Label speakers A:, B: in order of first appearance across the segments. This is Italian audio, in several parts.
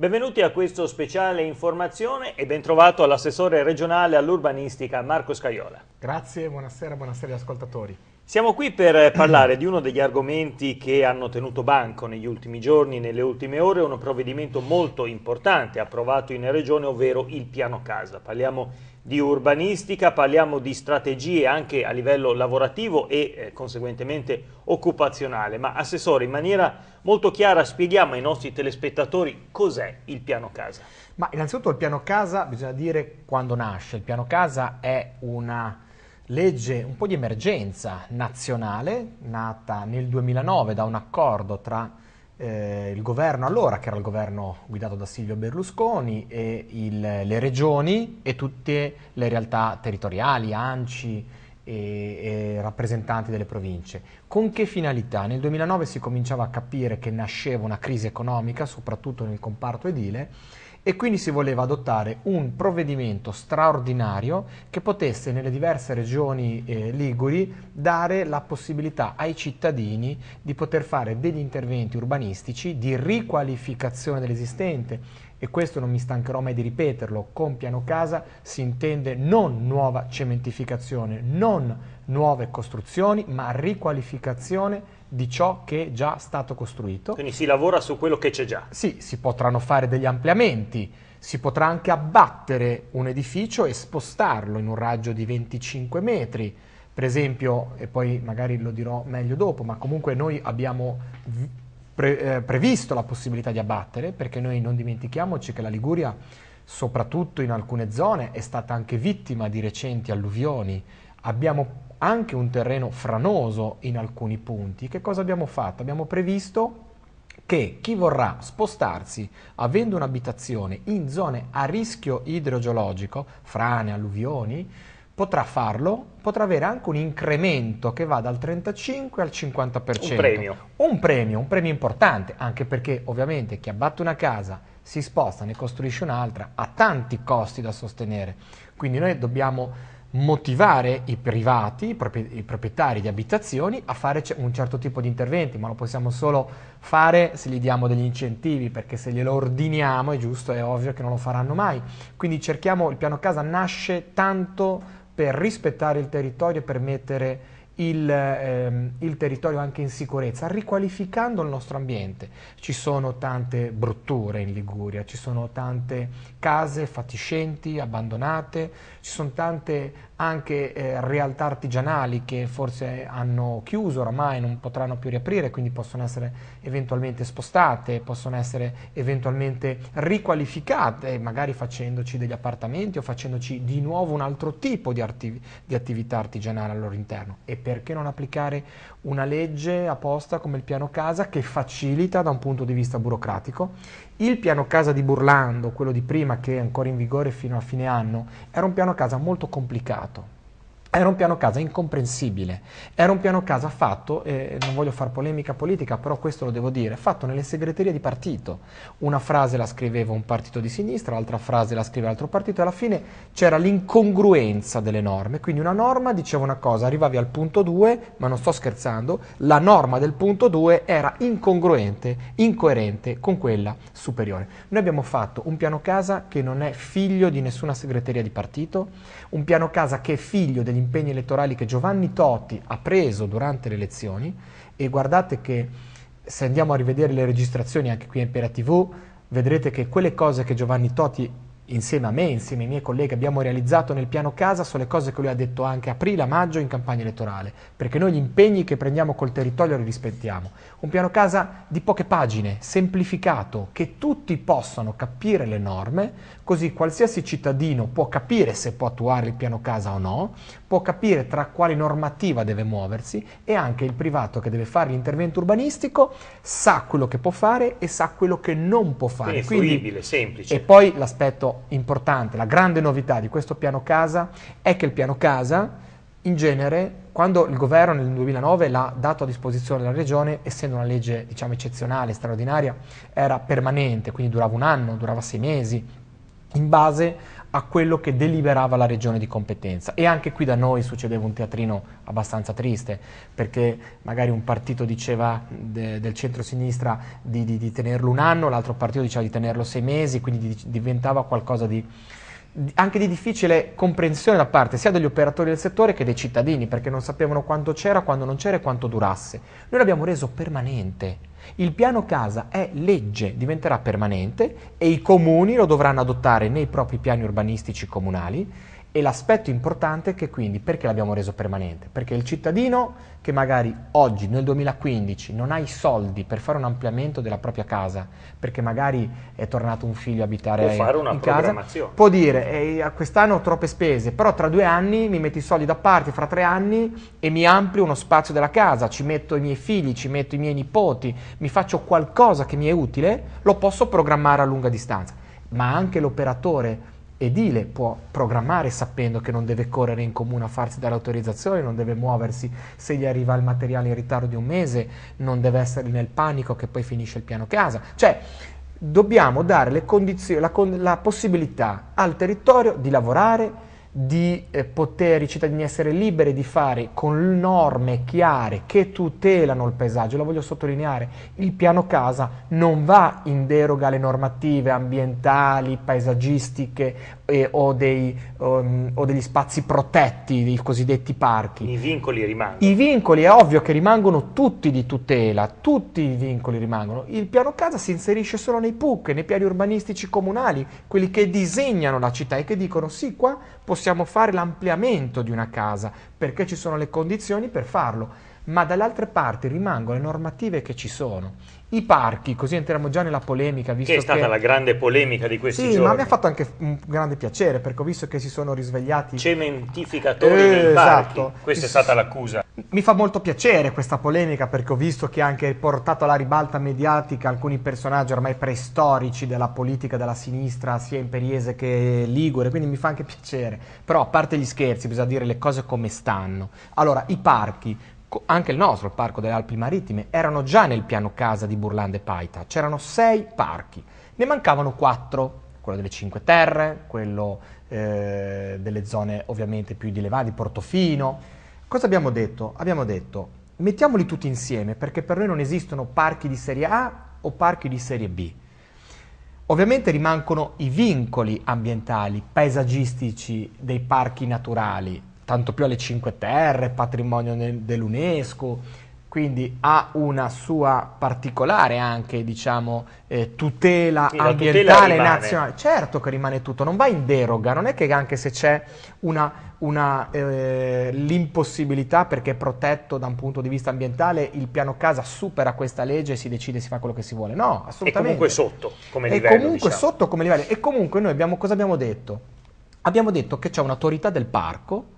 A: Benvenuti a questo speciale informazione e bentrovato all'assessore regionale all'urbanistica Marco Scaiola.
B: Grazie, buonasera, buonasera agli ascoltatori.
A: Siamo qui per parlare di uno degli argomenti che hanno tenuto banco negli ultimi giorni, nelle ultime ore, un provvedimento molto importante approvato in Regione, ovvero il piano casa. Parliamo di urbanistica, parliamo di strategie anche a livello lavorativo e eh, conseguentemente occupazionale. Ma Assessore, in maniera molto chiara spieghiamo ai nostri telespettatori cos'è il piano casa.
B: Ma innanzitutto il piano casa bisogna dire quando nasce. Il piano casa è una legge un po' di emergenza nazionale nata nel 2009 da un accordo tra eh, il governo allora, che era il governo guidato da Silvio Berlusconi, e il, le regioni e tutte le realtà territoriali, ANCI e, e rappresentanti delle province. Con che finalità? Nel 2009 si cominciava a capire che nasceva una crisi economica, soprattutto nel comparto edile, e quindi si voleva adottare un provvedimento straordinario che potesse nelle diverse regioni eh, liguri dare la possibilità ai cittadini di poter fare degli interventi urbanistici di riqualificazione dell'esistente e questo non mi stancherò mai di ripeterlo, con piano casa si intende non nuova cementificazione, non nuove costruzioni, ma riqualificazione di ciò che è già stato costruito.
A: Quindi si lavora su quello che c'è già.
B: Sì, si potranno fare degli ampliamenti, si potrà anche abbattere un edificio e spostarlo in un raggio di 25 metri. Per esempio, e poi magari lo dirò meglio dopo, ma comunque noi abbiamo pre- eh, previsto la possibilità di abbattere, perché noi non dimentichiamoci che la Liguria, soprattutto in alcune zone, è stata anche vittima di recenti alluvioni. Abbiamo anche un terreno franoso in alcuni punti, che cosa abbiamo fatto? Abbiamo previsto che chi vorrà spostarsi avendo un'abitazione in zone a rischio idrogeologico, frane, alluvioni, potrà farlo, potrà avere anche un incremento che va dal 35 al 50%. Un premio. Un premio, un premio importante, anche perché ovviamente chi abbatte una casa, si sposta, ne costruisce un'altra, ha tanti costi da sostenere. Quindi noi dobbiamo motivare i privati, i proprietari di abitazioni a fare un certo tipo di interventi, ma lo possiamo solo fare se gli diamo degli incentivi, perché se glielo ordiniamo è giusto, è ovvio che non lo faranno mai. Quindi cerchiamo, il piano casa nasce tanto per rispettare il territorio e per mettere il, ehm, il, territorio anche in sicurezza, riqualificando il nostro ambiente. Ci sono tante brutture in Liguria, ci sono tante case fatiscenti, abbandonate, ci sono tante anche eh, realtà artigianali che forse hanno chiuso oramai, non potranno più riaprire, quindi possono essere eventualmente spostate, possono essere eventualmente riqualificate, magari facendoci degli appartamenti o facendoci di nuovo un altro tipo di, arti di attività artigianale al loro interno. E perché non applicare una legge apposta come il piano casa che facilita da un punto di vista burocratico il piano casa di Burlando, quello di prima che è ancora in vigore fino a fine anno, era un piano casa molto complicato, era un piano casa incomprensibile, era un piano casa fatto, eh, non voglio fare polemica politica, però questo lo devo dire, fatto nelle segreterie di partito. Una frase la scriveva un partito di sinistra, l'altra frase la scriveva l'altro partito e alla fine c'era l'incongruenza delle norme. Quindi una norma diceva una cosa, arrivavi al punto 2, ma non sto scherzando, la norma del punto 2 era incongruente, incoerente con quella superiore. Noi abbiamo fatto un piano casa che non è figlio di nessuna segreteria di partito, un piano casa che è figlio degli gli impegni elettorali che Giovanni Totti ha preso durante le elezioni e guardate che se andiamo a rivedere le registrazioni anche qui a Impera TV vedrete che quelle cose che Giovanni Totti insieme a me, insieme ai miei colleghi abbiamo realizzato nel piano casa sono le cose che lui ha detto anche aprile, a maggio in campagna elettorale, perché noi gli impegni che prendiamo col territorio li rispettiamo. Un piano casa di poche pagine, semplificato, che tutti possano capire le norme, così qualsiasi cittadino può capire se può attuare il piano casa o no, può capire tra quale normativa deve muoversi e anche il privato che deve fare l'intervento urbanistico sa quello che può fare e sa quello che non può fare. È fluibile, semplice. E poi l'aspetto importante, la grande novità di questo piano casa è che il piano casa in genere quando il governo nel 2009 l'ha dato a disposizione della regione, essendo una legge diciamo, eccezionale, straordinaria, era permanente, quindi durava un anno, durava sei mesi, in base a quello che deliberava la regione di competenza. E anche qui da noi succedeva un teatrino abbastanza triste, perché magari un partito diceva de, del centro-sinistra di, di, di, tenerlo un anno, l'altro partito diceva di tenerlo sei mesi, quindi di, diventava qualcosa di, anche di difficile comprensione da parte sia degli operatori del settore che dei cittadini, perché non sapevano quanto c'era, quando non c'era e quanto durasse. Noi l'abbiamo reso permanente, il piano casa è legge, diventerà permanente e i comuni lo dovranno adottare nei propri piani urbanistici comunali e l'aspetto importante è che quindi perché l'abbiamo reso permanente? Perché il cittadino che magari oggi nel 2015 non ha i soldi per fare un ampliamento della propria casa, perché magari è tornato un figlio a abitare può fare una in casa, può dire eh, quest'anno ho troppe spese, però tra due anni mi metto i soldi da parte, fra tre anni e mi amplio uno spazio della casa, ci metto i miei figli, ci metto i miei nipoti, mi faccio qualcosa che mi è utile, lo posso programmare a lunga distanza. Ma anche l'operatore edile può programmare sapendo che non deve correre in comune a farsi dare autorizzazioni, non deve muoversi se gli arriva il materiale in ritardo di un mese, non deve essere nel panico che poi finisce il piano casa. Cioè, dobbiamo dare le la, la possibilità al territorio di lavorare, di eh, poter i cittadini essere liberi di fare con norme chiare che tutelano il paesaggio, lo voglio sottolineare, il piano casa non va in deroga alle normative ambientali, paesaggistiche e, o, dei, um, o, degli spazi protetti, i cosiddetti parchi. I
A: vincoli rimangono.
B: I vincoli è ovvio che rimangono tutti di tutela, tutti i vincoli rimangono.
A: Il piano casa si inserisce solo
B: nei PUC, nei piani urbanistici comunali, quelli che disegnano la città e che dicono sì, qua possiamo fare l'ampliamento di una casa perché ci sono le condizioni per farlo ma dall'altra parte rimangono le normative che ci sono. I parchi, così entriamo già nella polemica.
A: Visto che è stata che... la grande polemica di questi sì, giorni. Sì, ma mi ha
B: fatto anche un grande piacere perché ho visto che si sono
A: risvegliati. Cementificatori eh, nei esatto. Questa è stata l'accusa.
B: Mi fa molto piacere questa polemica perché ho visto che ha anche portato alla ribalta mediatica alcuni personaggi ormai preistorici della politica della sinistra, sia imperiese che ligure, quindi mi fa anche piacere. Però a parte gli scherzi, bisogna dire le cose come stanno. Allora, i parchi anche il nostro, il Parco delle Alpi Marittime, erano già nel piano casa di Burlande Paita, c'erano sei parchi, ne mancavano quattro, quello delle Cinque Terre, quello eh, delle zone ovviamente più di Levadi, Portofino. Cosa abbiamo detto? Abbiamo detto mettiamoli tutti insieme perché per noi non esistono parchi di serie A o parchi di serie B. Ovviamente rimangono i vincoli ambientali, paesaggistici dei parchi naturali, tanto più alle Cinque Terre, patrimonio dell'UNESCO, quindi ha una sua particolare anche diciamo, eh, tutela sì, ambientale tutela nazionale. Certo che rimane tutto, non va in deroga, non è che anche se c'è eh, l'impossibilità perché è protetto da un punto di vista ambientale, il piano casa supera questa legge e si decide si fa quello che si vuole. No, assolutamente. E comunque
A: sotto come livello. E comunque diciamo.
B: sotto come livello. E comunque noi abbiamo, cosa abbiamo detto? Abbiamo detto che c'è un'autorità del parco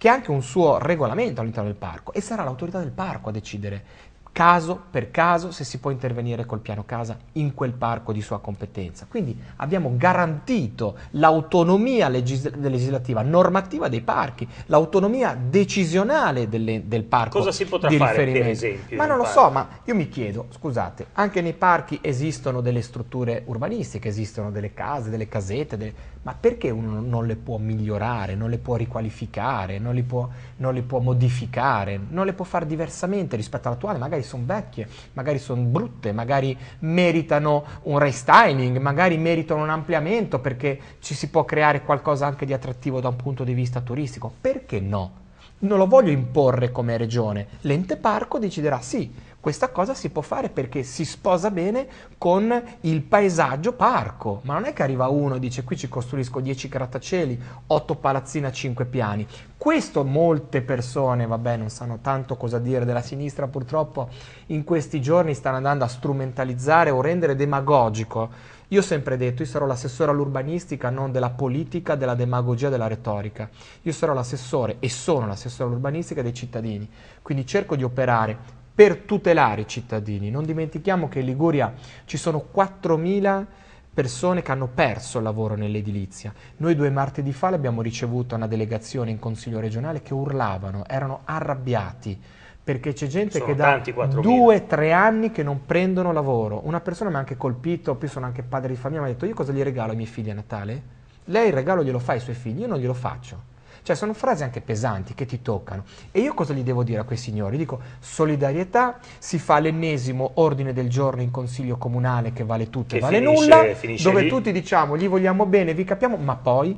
B: che ha anche un suo regolamento all'interno del parco e sarà l'autorità del parco a decidere caso per caso se si può intervenire col piano casa in quel parco di sua competenza. Quindi abbiamo garantito l'autonomia legisl- legislativa, normativa dei parchi, l'autonomia decisionale delle, del parco. Cosa si potrà fare per esempio? Ma non lo parco. so, ma io mi chiedo, scusate, anche nei parchi esistono delle strutture urbanistiche, esistono delle case, delle casette, delle... ma perché uno non le può migliorare, non le può riqualificare, non le può, non le può modificare, non le può fare diversamente rispetto all'attuale? Magari magari sono vecchie, magari sono brutte, magari meritano un restyling, magari meritano un ampliamento perché ci si può creare qualcosa anche di attrattivo da un punto di vista turistico. Perché no? Non lo voglio imporre come regione. L'ente parco deciderà sì, questa cosa si può fare perché si sposa bene con il paesaggio parco, ma non è che arriva uno e dice qui ci costruisco 10 grattacieli, 8 palazzine a 5 piani. Questo molte persone, vabbè non sanno tanto cosa dire della sinistra purtroppo, in questi giorni stanno andando a strumentalizzare o rendere demagogico io ho sempre detto, io sarò l'assessore all'urbanistica, non della politica, della demagogia, della retorica. Io sarò l'assessore e sono l'assessore all'urbanistica dei cittadini. Quindi cerco di operare per tutelare i cittadini. Non dimentichiamo che in Liguria ci sono 4.000 persone che hanno perso il lavoro nell'edilizia. Noi due martedì fa abbiamo ricevuto una delegazione in consiglio regionale che urlavano, erano arrabbiati perché c'è gente sono che da due, tre anni che non prendono lavoro. Una persona mi ha anche colpito, poi sono anche padre di famiglia, mi ha detto io cosa gli regalo ai miei figli a Natale? Lei il regalo glielo fa ai suoi figli, io non glielo faccio cioè sono frasi anche pesanti che ti toccano. E io cosa gli devo dire a quei signori? Dico solidarietà, si fa l'ennesimo ordine del giorno in consiglio comunale che vale tutto e vale finisce, nulla, finisce dove lì. tutti diciamo gli vogliamo bene, vi capiamo, ma poi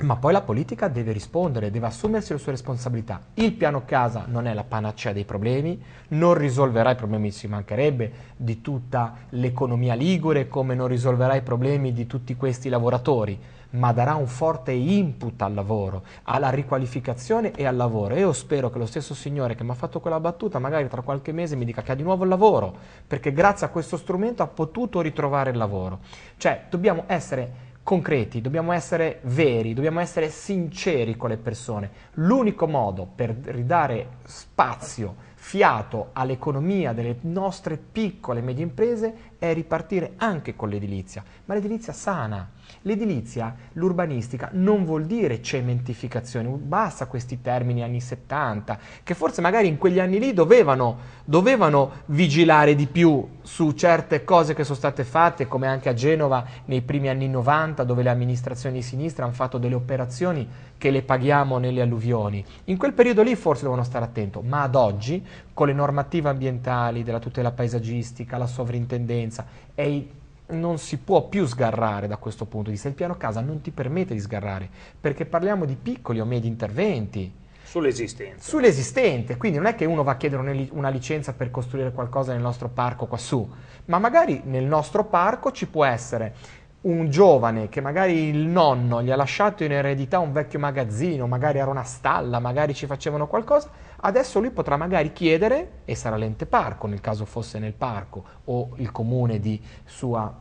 B: ma poi la politica deve rispondere, deve assumersi le sue responsabilità. Il piano casa non è la panacea dei problemi, non risolverà i problemi, ci mancherebbe, di tutta l'economia ligure, come non risolverà i problemi di tutti questi lavoratori, ma darà un forte input al lavoro, alla riqualificazione e al lavoro. E io spero che lo stesso signore che mi ha fatto quella battuta, magari tra qualche mese mi dica che ha di nuovo il lavoro, perché grazie a questo strumento ha potuto ritrovare il lavoro. Cioè, dobbiamo essere concreti, dobbiamo essere veri, dobbiamo essere sinceri con le persone. L'unico modo per ridare spazio, fiato all'economia delle nostre piccole e medie imprese è ripartire anche con l'edilizia, ma l'edilizia sana. L'edilizia, l'urbanistica, non vuol dire cementificazione, basta questi termini anni 70, che forse magari in quegli anni lì dovevano, dovevano vigilare di più su certe cose che sono state fatte, come anche a Genova nei primi anni 90, dove le amministrazioni di sinistra hanno fatto delle operazioni che le paghiamo nelle alluvioni. In quel periodo lì forse devono stare attento, ma ad oggi con le normative ambientali della tutela paesaggistica, la sovrintendenza, e non si può più sgarrare da questo punto di vista. Il piano casa non ti permette di sgarrare, perché parliamo di piccoli o medi interventi.
A: Sull'esistente.
B: Sull'esistente, quindi non è che uno va a chiedere una licenza per costruire qualcosa nel nostro parco quassù, ma magari nel nostro parco ci può essere un giovane che magari il nonno gli ha lasciato in eredità un vecchio magazzino, magari era una stalla, magari ci facevano qualcosa, adesso lui potrà magari chiedere, e sarà l'ente parco nel caso fosse nel parco o il comune sua,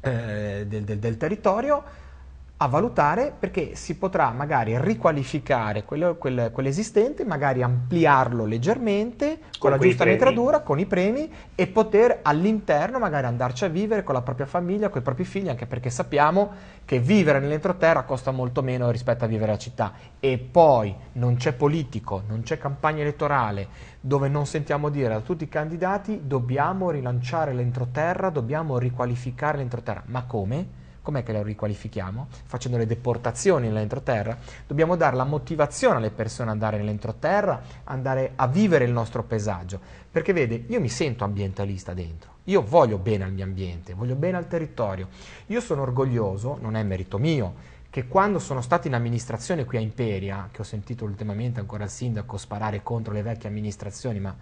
B: eh, del, del, del territorio, a valutare perché si potrà magari riqualificare quello, quel, quell'esistente, magari ampliarlo leggermente con, con la giusta premi. metratura, con i premi e poter all'interno magari andarci a vivere con la propria famiglia, con i propri figli, anche perché sappiamo che vivere nell'entroterra costa molto meno rispetto a vivere a città e poi non c'è politico, non c'è campagna elettorale dove non sentiamo dire a tutti i candidati dobbiamo rilanciare l'entroterra, dobbiamo riqualificare l'entroterra, ma come? Com'è che lo riqualifichiamo? Facendo le deportazioni nell'entroterra. Dobbiamo dare la motivazione alle persone ad andare nell'entroterra, andare a vivere il nostro paesaggio. Perché vede, io mi sento ambientalista dentro. Io voglio bene al mio ambiente, voglio bene al territorio. Io sono orgoglioso, non è merito mio, che quando sono stato in amministrazione qui a Imperia, che ho sentito ultimamente ancora il sindaco sparare contro le vecchie amministrazioni, ma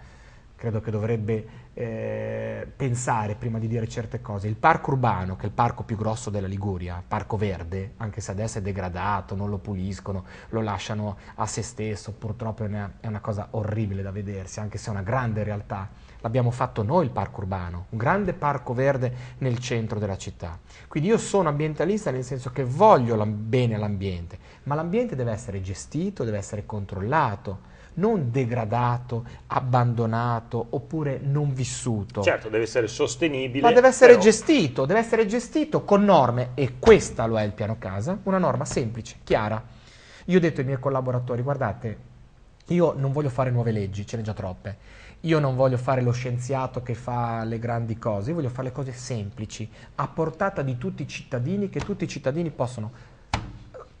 B: credo che dovrebbe eh, pensare prima di dire certe cose. Il parco urbano, che è il parco più grosso della Liguria, parco verde, anche se adesso è degradato, non lo puliscono, lo lasciano a se stesso, purtroppo è una, è una cosa orribile da vedersi, anche se è una grande realtà. L'abbiamo fatto noi il parco urbano, un grande parco verde nel centro della città. Quindi io sono ambientalista nel senso che voglio bene all'ambiente, ma l'ambiente deve essere gestito, deve essere controllato non degradato, abbandonato oppure non vissuto. Certo,
A: deve essere sostenibile. Ma deve essere però...
B: gestito, deve essere gestito con norme, e questa lo è il piano casa, una norma semplice, chiara. Io ho detto ai miei collaboratori, guardate, io non voglio fare nuove leggi, ce ne già troppe. Io non voglio fare lo scienziato che fa le grandi cose, io voglio fare le cose semplici, a portata di tutti i cittadini, che tutti i cittadini possono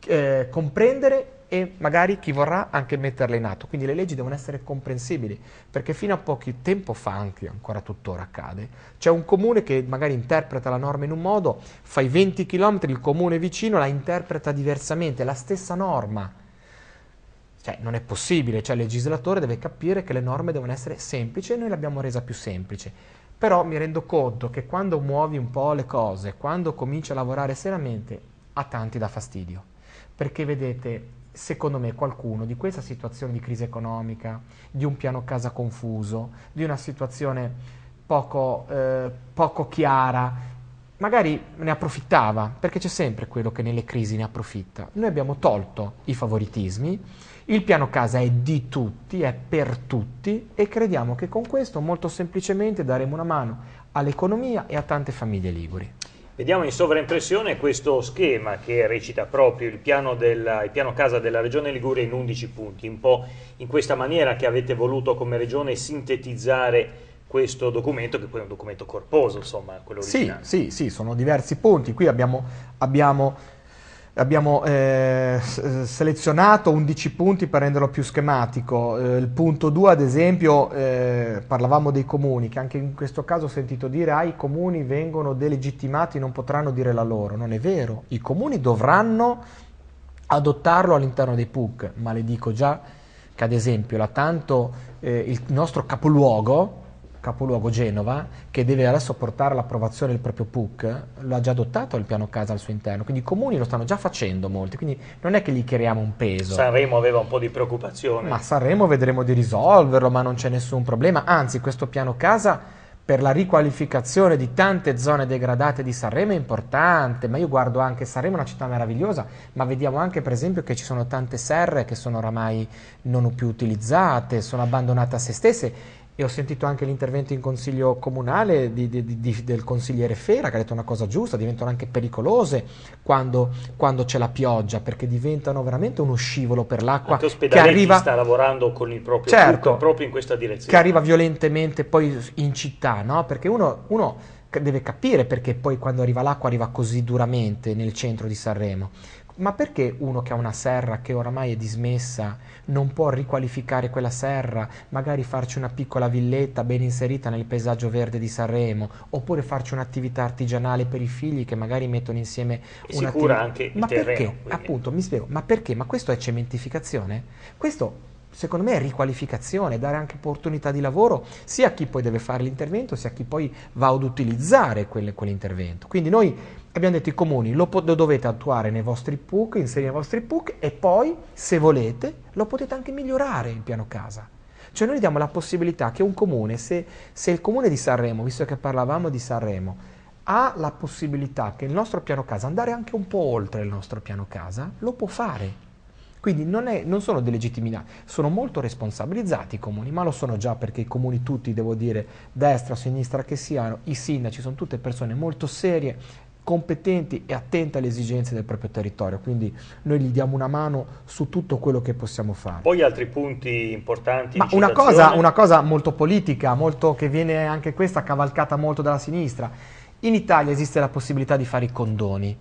B: eh, comprendere e magari chi vorrà anche metterle in atto. Quindi le leggi devono essere comprensibili, perché fino a pochi tempo fa, anche ancora tuttora accade, c'è un comune che magari interpreta la norma in un modo, fai 20 km, il comune vicino la interpreta diversamente, la stessa norma. Cioè, non è possibile, cioè il legislatore deve capire che le norme devono essere semplici e noi le abbiamo resa più semplici. Però mi rendo conto che quando muovi un po' le cose, quando cominci a lavorare seriamente, a tanti dà fastidio. Perché vedete, secondo me qualcuno di questa situazione di crisi economica, di un piano casa confuso, di una situazione poco, eh, poco chiara, magari ne approfittava, perché c'è sempre quello che nelle crisi ne approfitta. Noi abbiamo tolto i favoritismi, il piano casa è di tutti, è per tutti e crediamo che con questo molto semplicemente daremo una mano all'economia e a tante famiglie liguri.
A: Vediamo in sovraimpressione questo schema che recita proprio il piano, della, il piano, casa della Regione Liguria in 11 punti, un po' in questa maniera che avete voluto come Regione sintetizzare questo documento, che poi è un documento corposo, insomma, quello originale.
B: Sì, sì, sì sono diversi punti. Qui abbiamo, abbiamo abbiamo eh, selezionato 11 punti per renderlo più schematico. Eh, il punto 2, ad esempio, eh, parlavamo dei comuni, che anche in questo caso ho sentito dire ah, i comuni vengono delegittimati, non potranno dire la loro. Non è vero, i comuni dovranno adottarlo all'interno dei PUC, ma le dico già che ad esempio la tanto, eh, il nostro capoluogo capoluogo Genova, che deve adesso portare all'approvazione del proprio PUC, l'ha già adottato il piano casa al suo interno, quindi i comuni lo stanno già facendo molti, quindi non è che gli creiamo un peso. Sanremo
A: aveva un po' di preoccupazione. Ma
B: Sanremo vedremo di risolverlo, ma non c'è nessun problema, anzi questo piano casa per la riqualificazione di tante zone degradate di Sanremo è importante, ma io guardo anche Sanremo, è una città meravigliosa, ma vediamo anche per esempio che ci sono tante serre che sono oramai non più utilizzate, sono abbandonate a se stesse e ho sentito anche l'intervento in consiglio comunale di, di, di, del consigliere Fera che ha detto una cosa giusta, diventano anche pericolose quando, quando c'è la pioggia perché diventano veramente uno scivolo per l'acqua che arriva, sta
A: lavorando con il proprio certo, pubblico, proprio in questa direzione che arriva
B: violentemente poi in città no? perché uno, uno deve capire perché poi quando arriva l'acqua arriva così duramente nel centro di Sanremo ma perché uno che ha una serra che oramai è dismessa non può riqualificare quella serra, magari farci una piccola villetta ben inserita nel paesaggio verde di Sanremo, oppure farci un'attività artigianale per i figli che magari mettono insieme e una sicura anche il ma terreno, perché? Appunto, mi spiego, ma perché? Ma questo è cementificazione? Questo secondo me è riqualificazione, dare anche opportunità di lavoro sia a chi poi deve fare l'intervento, sia a chi poi va ad utilizzare quelle, quell'intervento. Quindi noi abbiamo detto i comuni, lo, pot- lo dovete attuare nei vostri PUC, inserire nei vostri PUC e poi, se volete, lo potete anche migliorare il piano casa. Cioè noi diamo la possibilità che un comune, se, se il comune di Sanremo, visto che parlavamo di Sanremo, ha la possibilità che il nostro piano casa, andare anche un po' oltre il nostro piano casa, lo può fare. Quindi non, è, non sono delegittimati, sono molto responsabilizzati i comuni, ma lo sono già perché i comuni tutti, devo dire, destra sinistra che siano, i sindaci sono tutte persone molto serie competenti e attenti alle esigenze del proprio territorio, quindi noi gli diamo una mano su tutto quello che possiamo fare.
A: Poi altri punti importanti. Ma una cosa, una cosa
B: molto politica, molto, che viene anche questa cavalcata molto dalla sinistra. In Italia esiste la possibilità di fare i condoni.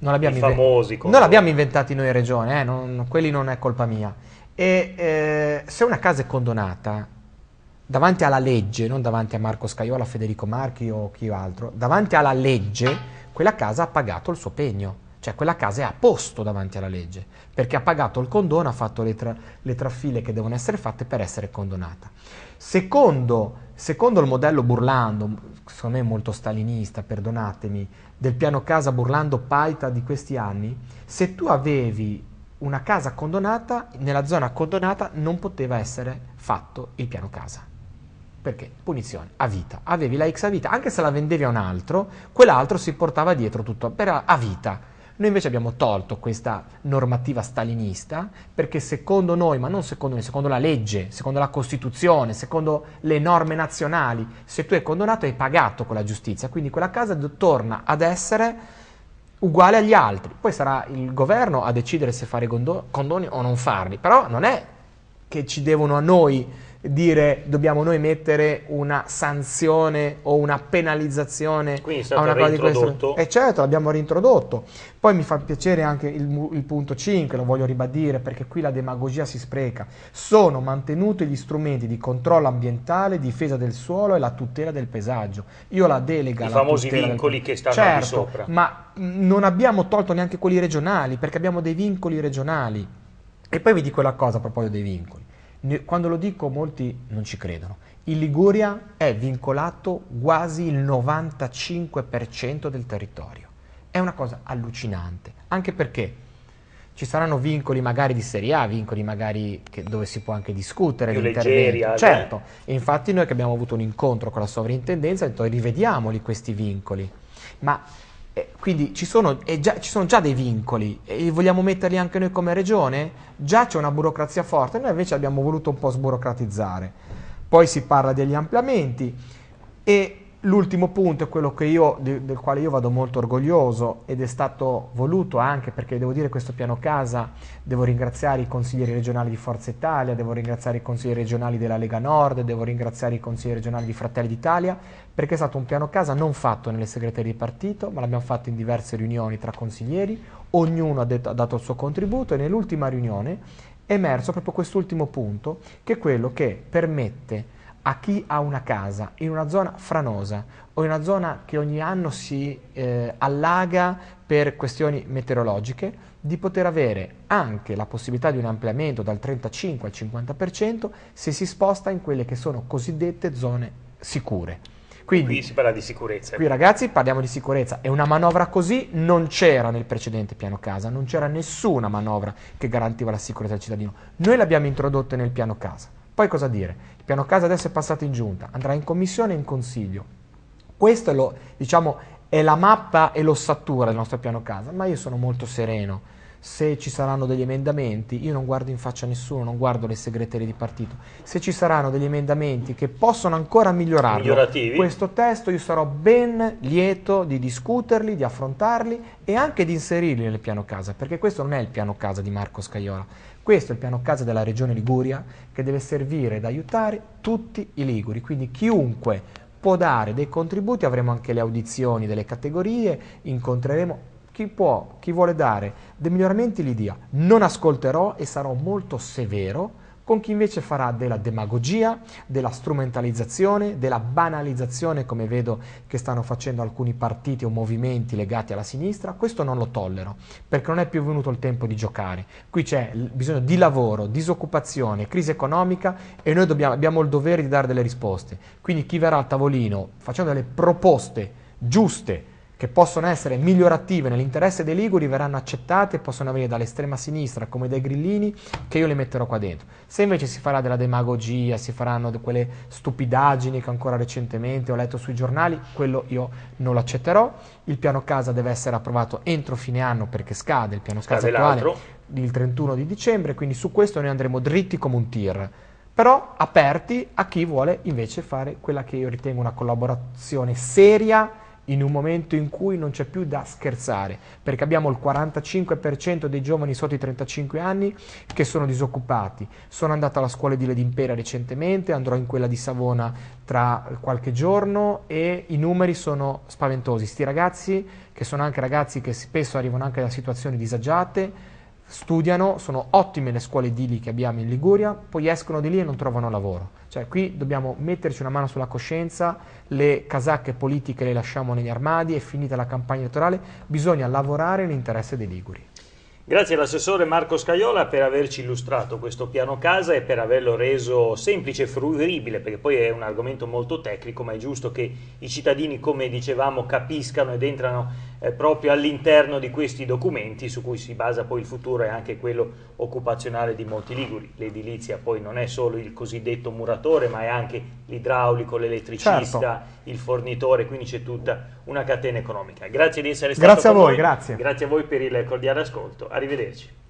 B: Non l'abbiamo, famosi condoni. non l'abbiamo inventati noi in regione, eh? non, quelli non è colpa mia. E eh, se una casa è condonata, davanti alla legge, non davanti a Marco Scaiola, Federico Marchi o chi altro, davanti alla legge quella casa ha pagato il suo pegno, cioè quella casa è a posto davanti alla legge, perché ha pagato il condono, ha fatto le, tra, le trafile che devono essere fatte per essere condonata. Secondo, secondo, il modello Burlando, secondo me molto stalinista, perdonatemi, del piano casa Burlando-Paita di questi anni, se tu avevi una casa condonata, nella zona condonata non poteva essere fatto il piano casa. Perché? Punizione, a vita. Avevi la X a vita, anche se la vendevi a un altro, quell'altro si portava dietro tutto, però a vita. Noi invece abbiamo tolto questa normativa stalinista perché secondo noi, ma non secondo noi, secondo la legge, secondo la Costituzione, secondo le norme nazionali, se tu hai condonato hai pagato con la giustizia, quindi quella casa torna ad essere uguale agli altri. Poi sarà il governo a decidere se fare condoni o non farli, però non è che ci devono a noi dire dobbiamo noi mettere una sanzione o una penalizzazione a una cosa di questo. E eh, certo, l'abbiamo reintrodotto. Poi mi fa piacere anche il, il, punto 5, lo voglio ribadire perché qui la demagogia si spreca. Sono mantenuti gli strumenti di controllo ambientale, difesa del suolo e la tutela del paesaggio. Io la delega I famosi vincoli del... che stanno certo, sopra. ma mm, non abbiamo tolto neanche quelli regionali perché abbiamo dei vincoli regionali. E poi vi dico la cosa a proposito dei vincoli quando lo dico molti non ci credono, in Liguria è vincolato quasi il 95% del territorio. È una cosa allucinante, anche perché ci saranno vincoli magari di Serie A, vincoli magari che, dove si può anche discutere. l'intervento. leggeri, eh. certo, e infatti noi che abbiamo avuto un incontro con la sovrintendenza, abbiamo detto rivediamoli questi vincoli. Ma eh, quindi ci sono, eh, già, ci sono, già, dei vincoli e vogliamo metterli anche noi come regione? Già c'è una burocrazia forte, noi invece abbiamo voluto un po' sburocratizzare. Poi si parla degli ampliamenti e L'ultimo punto è quello io, del quale io vado molto orgoglioso ed è stato voluto anche perché devo dire questo piano casa, devo ringraziare i consiglieri regionali di Forza Italia, devo ringraziare i consiglieri regionali della Lega Nord, devo ringraziare i consiglieri regionali di Fratelli d'Italia perché è stato un piano casa non fatto nelle segreterie di partito ma l'abbiamo fatto in diverse riunioni tra consiglieri, ognuno ha, detto, ha dato il suo contributo e nell'ultima riunione è emerso proprio quest'ultimo punto che è quello che permette a chi ha una casa in una zona franosa o in una zona che ogni anno si eh, allaga per questioni meteorologiche, di poter avere anche la possibilità di un ampliamento dal 35 al 50% se si sposta in quelle che sono cosiddette zone sicure.
A: Quindi, qui si parla di sicurezza. Qui
B: ragazzi parliamo di sicurezza e una manovra così non c'era nel precedente piano casa, non c'era nessuna manovra che garantiva la sicurezza del cittadino. Noi l'abbiamo introdotta nel piano casa. Poi cosa dire? Il piano casa adesso è passato in giunta, andrà in commissione e in consiglio. Questo è, lo, diciamo, è la mappa e l'ossatura del nostro piano casa, ma io sono molto sereno. Se ci saranno degli emendamenti, io non guardo in faccia a nessuno, non guardo le segreterie di partito. Se ci saranno degli emendamenti che possono ancora migliorare questo testo, io sarò ben lieto di discuterli, di affrontarli e anche di inserirli nel piano casa, perché questo non è il piano casa di Marco Scaiola questo è il piano casa della regione Liguria che deve servire ad aiutare tutti i liguri, quindi chiunque può dare dei contributi, avremo anche le audizioni delle categorie, incontreremo chi può, chi vuole dare dei miglioramenti li dia. Non ascolterò e sarò molto severo con chi invece farà della demagogia, della strumentalizzazione, della banalizzazione, come vedo che stanno facendo alcuni partiti o movimenti legati alla sinistra, questo non lo tollero, perché non è più venuto il tempo di giocare. Qui c'è bisogno di lavoro, disoccupazione, crisi economica e noi dobbiamo, abbiamo il dovere di dare delle risposte. Quindi chi verrà al tavolino facendo delle proposte giuste, che possono essere migliorative nell'interesse dei Liguri verranno accettate e possono venire dall'estrema sinistra come dai grillini che io le metterò qua dentro. Se invece si farà della demagogia, si faranno quelle stupidaggini che ancora recentemente ho letto sui giornali, quello io non lo accetterò. Il piano casa deve essere approvato entro fine anno perché scade il piano scade casa attuale il 31 di dicembre, quindi su questo noi andremo dritti come un tir però aperti a chi vuole invece fare quella che io ritengo una collaborazione seria in un momento in cui non c'è più da scherzare, perché abbiamo il 45% dei giovani sotto i 35 anni che sono disoccupati. Sono andato alla scuola di Ledimpera recentemente, andrò in quella di Savona tra qualche giorno e i numeri sono spaventosi. Sti ragazzi, che sono anche ragazzi che spesso arrivano anche da situazioni disagiate, studiano, sono ottime le scuole di lì che abbiamo in Liguria, poi escono di lì e non trovano lavoro. Cioè qui dobbiamo metterci una mano sulla coscienza, le casacche politiche le lasciamo negli armadi, è finita la campagna elettorale, bisogna lavorare nell'interesse dei Liguri.
A: Grazie all'assessore Marco Scaiola per averci illustrato questo piano casa e per averlo reso semplice e fruibile, perché poi è un argomento molto tecnico, ma è giusto che i cittadini, come dicevamo, capiscano ed entrano eh, proprio all'interno di questi documenti su cui si basa poi il futuro e anche quello occupazionale di molti Liguri. L'edilizia poi non è solo il cosiddetto muratore, ma è anche l'idraulico, l'elettricista, certo. il fornitore, quindi c'è tutta una catena economica. Grazie di essere stato grazie a voi, noi. Grazie. grazie a voi per il cordiale ascolto. Arrivederci.